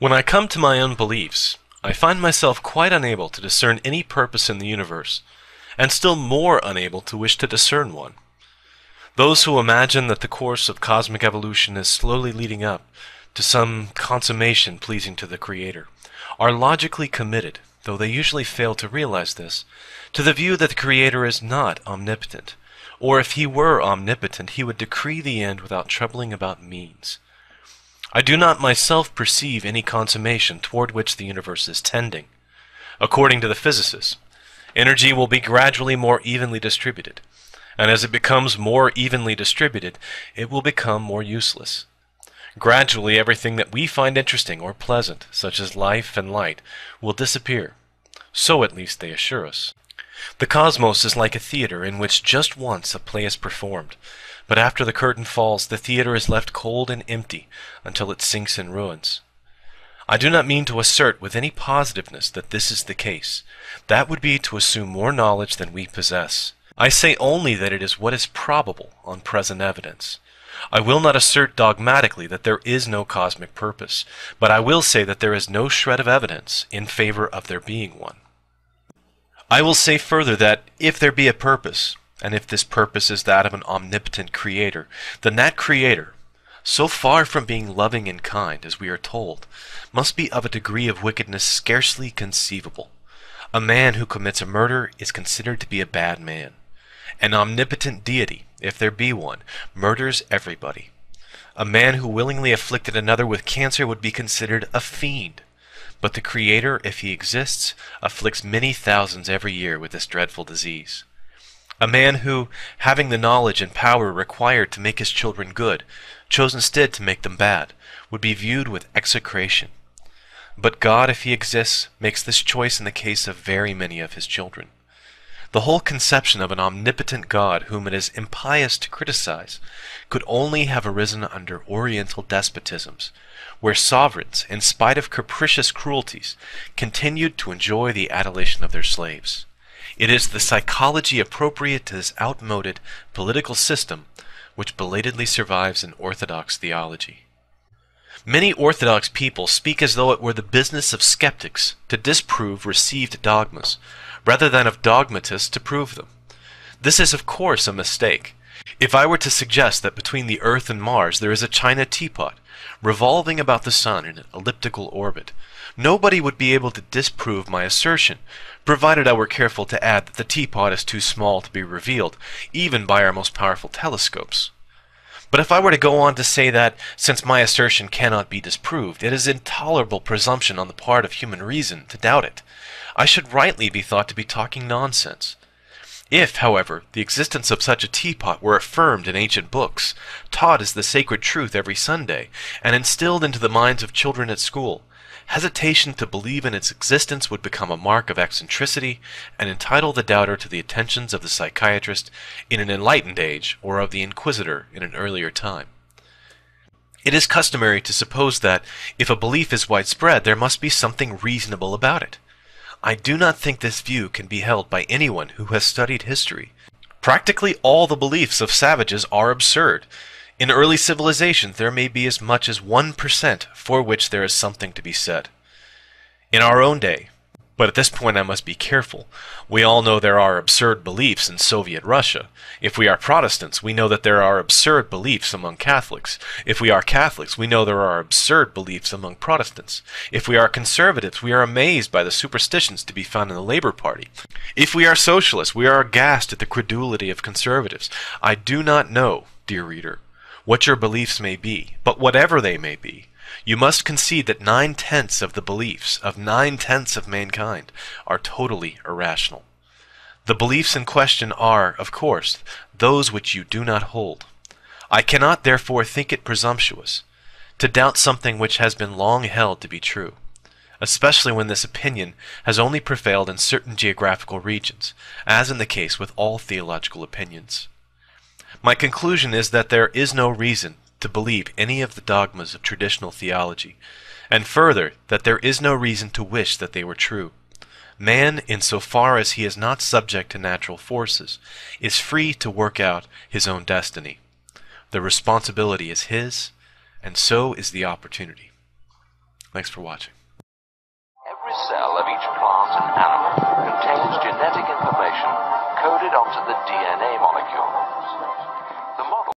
When I come to my own beliefs, I find myself quite unable to discern any purpose in the universe, and still more unable to wish to discern one. Those who imagine that the course of cosmic evolution is slowly leading up to some consummation pleasing to the Creator are logically committed, though they usually fail to realize this, to the view that the Creator is not omnipotent, or if he were omnipotent, he would decree the end without troubling about means. I do not myself perceive any consummation toward which the universe is tending. According to the physicists, energy will be gradually more evenly distributed, and as it becomes more evenly distributed, it will become more useless. Gradually, everything that we find interesting or pleasant, such as life and light, will disappear. So at least they assure us. The cosmos is like a theater in which just once a play is performed, but after the curtain falls, the theater is left cold and empty until it sinks in ruins. I do not mean to assert with any positiveness that this is the case. That would be to assume more knowledge than we possess. I say only that it is what is probable on present evidence. I will not assert dogmatically that there is no cosmic purpose, but I will say that there is no shred of evidence in favor of there being one. I will say further that if there be a purpose, and if this purpose is that of an omnipotent creator, then that creator, so far from being loving and kind, as we are told, must be of a degree of wickedness scarcely conceivable. A man who commits a murder is considered to be a bad man. An omnipotent deity, if there be one, murders everybody. A man who willingly afflicted another with cancer would be considered a fiend. But the Creator, if he exists, afflicts many thousands every year with this dreadful disease. A man who, having the knowledge and power required to make his children good, chose instead to make them bad, would be viewed with execration. But God, if he exists, makes this choice in the case of very many of his children. The whole conception of an omnipotent God whom it is impious to criticize could only have arisen under Oriental despotisms, where sovereigns, in spite of capricious cruelties, continued to enjoy the adulation of their slaves. It is the psychology appropriate to this outmoded political system which belatedly survives in Orthodox theology. Many Orthodox people speak as though it were the business of skeptics to disprove received dogmas, rather than of dogmatists to prove them. This is, of course, a mistake. If I were to suggest that between the Earth and Mars there is a China teapot, revolving about the Sun in an elliptical orbit, nobody would be able to disprove my assertion, provided I were careful to add that the teapot is too small to be revealed, even by our most powerful telescopes. But if I were to go on to say that, since my assertion cannot be disproved, it is intolerable presumption on the part of human reason to doubt it, I should rightly be thought to be talking nonsense. If, however, the existence of such a teapot were affirmed in ancient books, taught as the sacred truth every Sunday, and instilled into the minds of children at school, hesitation to believe in its existence would become a mark of eccentricity and entitle the doubter to the attentions of the psychiatrist in an enlightened age or of the inquisitor in an earlier time. It is customary to suppose that, if a belief is widespread, there must be something reasonable about it. I do not think this view can be held by anyone who has studied history. Practically all the beliefs of savages are absurd. In early civilizations, there may be as much as 1% for which there is something to be said. In our own day, but at this point, I must be careful. We all know there are absurd beliefs in Soviet Russia. If we are Protestants, we know that there are absurd beliefs among Catholics. If we are Catholics, we know there are absurd beliefs among Protestants. If we are conservatives, we are amazed by the superstitions to be found in the Labor Party. If we are socialists, we are aghast at the credulity of conservatives. I do not know, dear reader, what your beliefs may be, but whatever they may be, you must concede that nine-tenths of the beliefs of nine-tenths of mankind are totally irrational. The beliefs in question are, of course, those which you do not hold. I cannot therefore think it presumptuous to doubt something which has been long held to be true, especially when this opinion has only prevailed in certain geographical regions, as in the case with all theological opinions. My conclusion is that there is no reason to believe any of the dogmas of traditional theology, and further, that there is no reason to wish that they were true. Man, in so far as he is not subject to natural forces, is free to work out his own destiny. The responsibility is his, and so is the opportunity. Thanks for watching. Every cell of each plant and animal contains genetic information coded onto the DNA molecule.